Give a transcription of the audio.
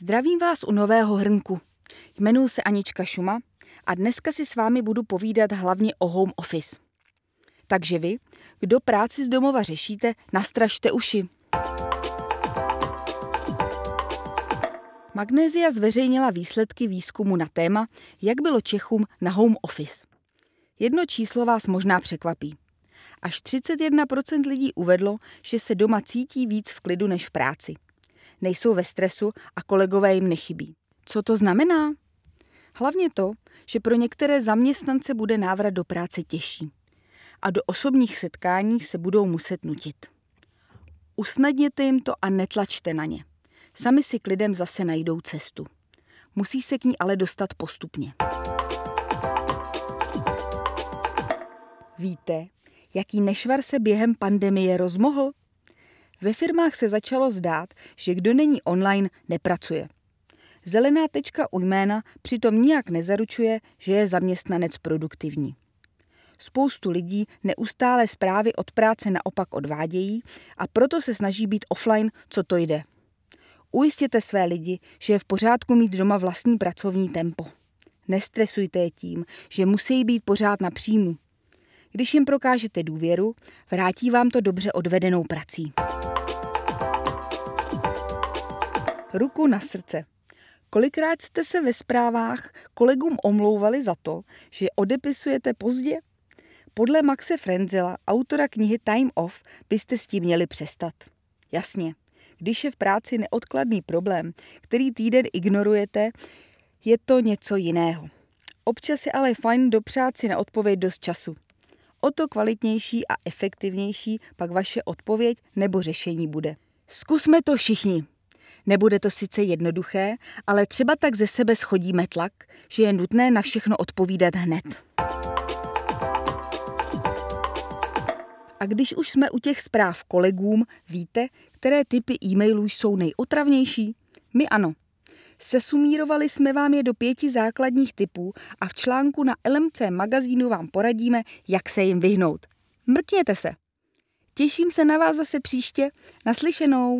Zdravím vás u nového hrnku. Jmenuji se Anička Šuma a dneska si s vámi budu povídat hlavně o home office. Takže vy, kdo práci z domova řešíte, nastražte uši. Magnézia zveřejnila výsledky výzkumu na téma, jak bylo Čechům na home office. Jedno číslo vás možná překvapí. Až 31% lidí uvedlo, že se doma cítí víc v klidu než v práci – nejsou ve stresu a kolegové jim nechybí. Co to znamená? Hlavně to, že pro některé zaměstnance bude návrat do práce těžší a do osobních setkání se budou muset nutit. Usnadněte jim to a netlačte na ně. Sami si k lidem zase najdou cestu. Musí se k ní ale dostat postupně. Víte, jaký nešvar se během pandemie rozmohl? Ve firmách se začalo zdát, že kdo není online, nepracuje. Zelená tečka u jména přitom nijak nezaručuje, že je zaměstnanec produktivní. Spoustu lidí neustále zprávy od práce naopak odvádějí a proto se snaží být offline, co to jde. Ujistěte své lidi, že je v pořádku mít doma vlastní pracovní tempo. Nestresujte je tím, že musí být pořád na příjmu. Když jim prokážete důvěru, vrátí vám to dobře odvedenou prací. Ruku na srdce. Kolikrát jste se ve zprávách kolegům omlouvali za to, že odepisujete pozdě? Podle Maxe Frenzela, autora knihy Time Off, byste s tím měli přestat. Jasně, když je v práci neodkladný problém, který týden ignorujete, je to něco jiného. Občas je ale fajn dopřát si na odpověď dost času. O to kvalitnější a efektivnější pak vaše odpověď nebo řešení bude. Zkusme to všichni! Nebude to sice jednoduché, ale třeba tak ze sebe schodíme tlak, že je nutné na všechno odpovídat hned. A když už jsme u těch zpráv kolegům, víte, které typy e-mailů jsou nejotravnější? My ano. Sesumírovali jsme vám je do pěti základních typů a v článku na LMC magazínu vám poradíme, jak se jim vyhnout. Mrkněte se! Těším se na vás zase příště. Naslyšenou!